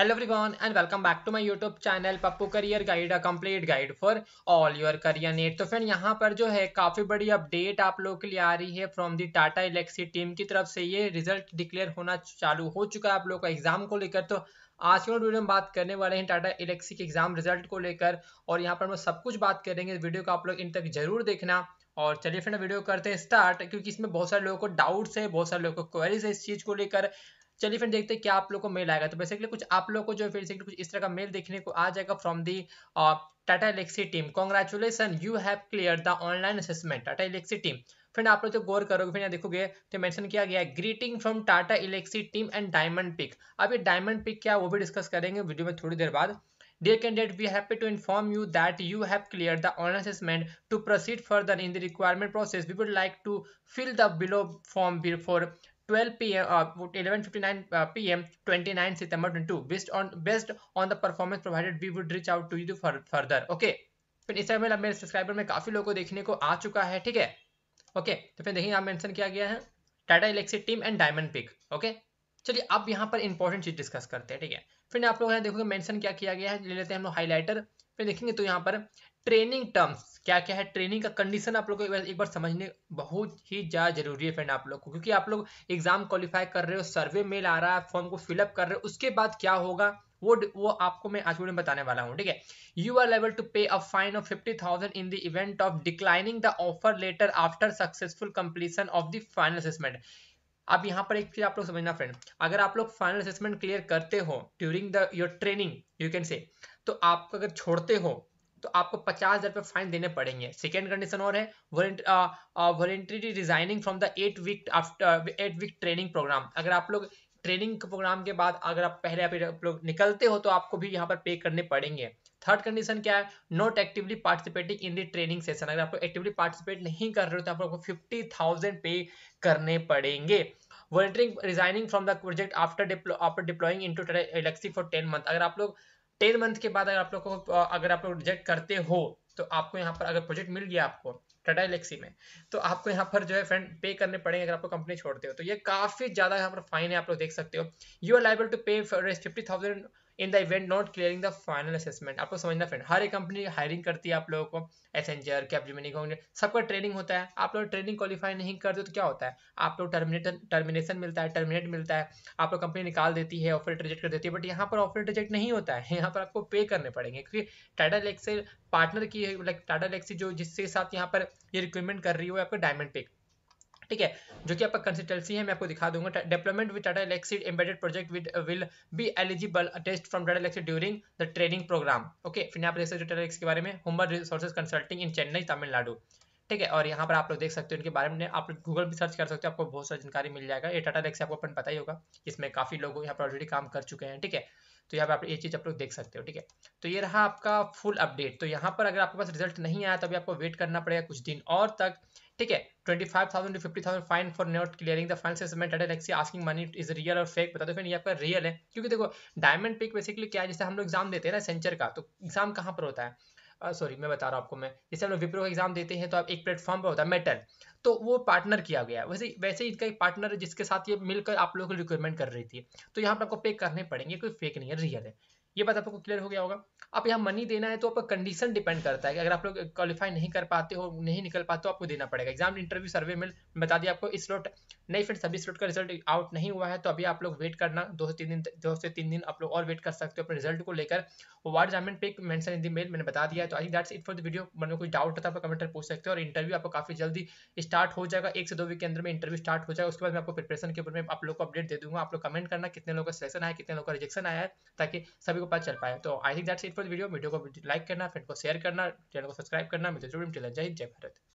Hello everyone and welcome back to my YouTube channel Pappu career guide a complete guide for all your career net तो friend यहां पर जो है काफ़ी बड़ी अपडेट आप लोगों के लिए आ रही है from the Tata Elxsi team की तरफ से ये रिजल्ट डिक्लेयर होना चालू हो चुका है आप लोग का एग्जाम को लेकर तो आज के वीडियो में बात करने वाले हैं टाटा इलेक्सी के एग्जाम रिजल्ट को लेकर और यहाँ पर हम सब कुछ बात करेंगे वीडियो को आप लोग इन तक जरूर देखना और चलिए फ्रेंड वीडियो करते हैं स्टार्ट क्योंकि इसमें बहुत सारे लोगों को डाउट्स है बहुत सारे लोगों को क्वेरीज है इस चीज़ को लेकर चलिए फिर देखते हैं क्या आप लोग को मेल आएगा तो बेसिकली कुछ आप लोग को जो फिर कुछ इस तरह का मेल देखने को आ जाएगा from the Tata Elxsi team congratulation you have clear the online assessment Tata Elxsi team फिर आप लोग जो तो गौर करोगे फिर यहाँ देखोगे तो मेंशन किया गया है greeting from Tata Elxsi team and diamond pick अब ये डायमंड पिक क्या वो भी डिस्कस करेंगे वीडियो में थोड़ी देर बाद dear candidate we happy to inform you that you have clear the online assessment to proceed further in the requirement process we would like to fill the below form before 12 p.m. Uh, 11:59 p.m. 29 September 22. Based on based on the performance provided, we would reach out to you for, further. Okay. फिर इस तरह मेरे subscriber में काफी लोगों को देखने को आ चुका है ठीक है ओके तो फिर देखिए यहाँ मेंशन किया गया है Tata electric team and diamond pick okay चलिए अब यहाँ पर इंपॉर्टेंट चीज डिस्कस करते हैं ठीक है फिर आप लोग यहाँ देखोगे मेंशन क्या किया गया है ले लेते हैं हम लोग हाईलाइटर फिर देखेंगे तो यहाँ पर ट्रेनिंग टर्म्स क्या क्या है ट्रेनिंग का कंडीशन आप लोग को एक बार समझने बहुत ही ज़्यादा जरूरी है फ्रेंड आप लोग को क्योंकि आप लोग एग्जाम क्वालिफाई कर रहे हो सर्वे मेल आ रहा है फॉर्म को फिलअप कर रहे हो उसके बाद क्या होगा वो वो आपको मैं आज वीडियो में बताने वाला हूँ ठीक है you are liable to pay a fine of fifty thousand in the event of declining the offer letter after successful completion of the final assessment अब यहाँ पर एक चीज आप लोग समझना फ्रेंड अगर आप लोग फाइनल असेसमेंट क्लियर करते हो during the your training you can say तो आप अगर छोड़ते हो तो आपको पचास हजार रुपये फाइन देने पड़ेंगे सेकेंड कंडीशन और है voluntary resigning from the eight week after eight week training program अगर आप लोग ट्रेनिंग प्रोग्राम के बाद अगर आप पहले आप लोग निकलते हो तो आपको भी यहाँ पर पे करने पड़ेंगे थर्ड कंडीशन क्या है not actively participating in the training session अगर आप लोग एक्टिवली पार्टिसिपेट नहीं कर रहे हो तो आप लोग को फिफ्टी थाउजेंड पे करने पड़ेंगे volunteering resigning from the project after deploy after deploying in to Elxsi for ten month अगर आप लोग टेन मंथ के बाद अगर आप लोग को अगर आप लोग रिजेक्ट करते हो तो आपको यहाँ पर अगर प्रोजेक्ट मिल गया आपको टाटा एलेक्सी में तो आपको यहाँ पर जो है फ्रेंड पे करने पड़ेंगे अगर आपको कंपनी छोड़ते हो तो ये काफी ज्यादा यहाँ पर फाइन है आप लोग देख सकते हो you are liable to pay fifty thousand in the event not clearing the final assessment आपको समझना फ्रेंड हर एक कंपनी हायरिंग करती है आप लोगों को एसेंजर कैपजिमिनी को सबका ट्रेनिंग होता है आप लोग ट्रेनिंग क्वालिफाई नहीं करते तो क्या होता है आप लोग टर्मिनेट टर्मिनेशन मिलता है टर्मिनेट मिलता है आप लोग कंपनी निकाल देती है ऑफर रिजेक्ट कर देती है बट यहाँ पर ऑफर रिजेक्ट नहीं होता है यहाँ पर आपको पे करने पड़ेंगे क्योंकि टाटा लेक्सी पार्टनर की लाइक टाटा लेक्सी जो जिसके साथ यहाँ पर ये रिक्रूटमेंट कर रही है आपको डायमंड पिक ठीक है जो कि आपका कंसिस्टेंसी है मैं आपको दिखा दूंगा development with Tata Elxsi embedded project with will be eligible test from Tata Elxsi during the training program okay फिर आप देख सकते हो टाटा के बारे में homework resources consulting in Chennai Tamil Nadu ठीक है और यहाँ पर आप लोग देख सकते हो इनके बारे में आप लोग गूगल भी सर्च कर सकते हो आपको बहुत सारी जानकारी मिल जाएगा ये टाटा डेस्क आपको अपन पता ही होगा इसमें काफी लोग यहाँ पर ऑलरेडी काम कर चुके हैं ठीक है तो यहाँ पर आप ये चीज आप लोग देख सकते हो ठीक है तो ये रहा आपका फुल अपडेट तो यहाँ पर अगर आपके पास रिजल्ट नहीं आया तभी आपको वेट करना पड़ेगा कुछ दिन और तक ठीक है twenty five thousand to fifty thousand fine for not clearing the final assessment Tata taxi asking money is real और फेक बता दो फिर ये आपका रियल है क्योंकि देखो डायमंड पिक बेसिकली क्या है जैसे हम लोग एग्जाम देते हैं ना सेंचर का तो एग्जाम कहाँ पर होता है सॉरी मैं बता रहा हूँ आपको मैं जैसे हम लोग विप्रो का एग्जाम देते हैं तो आप एक प्लेटफॉर्म पर होता है मेटल तो वो पार्टनर किया गया वैसे वैसे इनका एक पार्टनर है जिसके साथ ये मिलकर आप लोगों को रिक्वायरमेंट कर रही थी तो यहाँ पर आपको पे करने पड़ेंगे कोई फेक नहीं है रियल है ये बात आप लोग क्लियर हो गया होगा आप यहाँ मनी देना है तो आपका कंडीशन डिपेंड करता है कि अगर आप लोग क्वालिफाई नहीं कर पाते हो नहीं निकल पाते हो आपको देना पड़ेगा एग्जाम इंटरव्यू सर्वे में बता दिया आपको इस स्लॉट नहीं फ्रेंड्स सभी स्लॉट का रिजल्ट आउट नहीं हुआ है तो अभी आप लोग वेट करना दो से तीन दिन दो से तीन दिन आप लोग और वेट कर सकते हो अपने रिजल्ट को लेकर वार्ड जामिन पे मेंशन इन दी मेल मैंने बता दिया तो I that's it for the video मन में कोई डाउट होता है आप कमेंट पूछ सकते हो और इंटरव्यू आपको काफी जल्दी स्टार्ट हो जाएगा एक से दो वीक के अंदर में इंटरव्यू स्टार्ट हो जाएगा उसके बाद मैं आपको प्रिपरेशन के ऊपर में आप लोग को अपडेट दे दूंगा आप लोग कमेंट करना कितने लोगों का सिलेक्शन आया कितने लोगों का रिजेक्शन आया है ताकि सभी सभी को पता चल पाए तो I think that's it for video video को लाइक करना फ्रेंड को शेयर करना चैनल को सब्सक्राइब करना मिलते जय हिंद जय भारत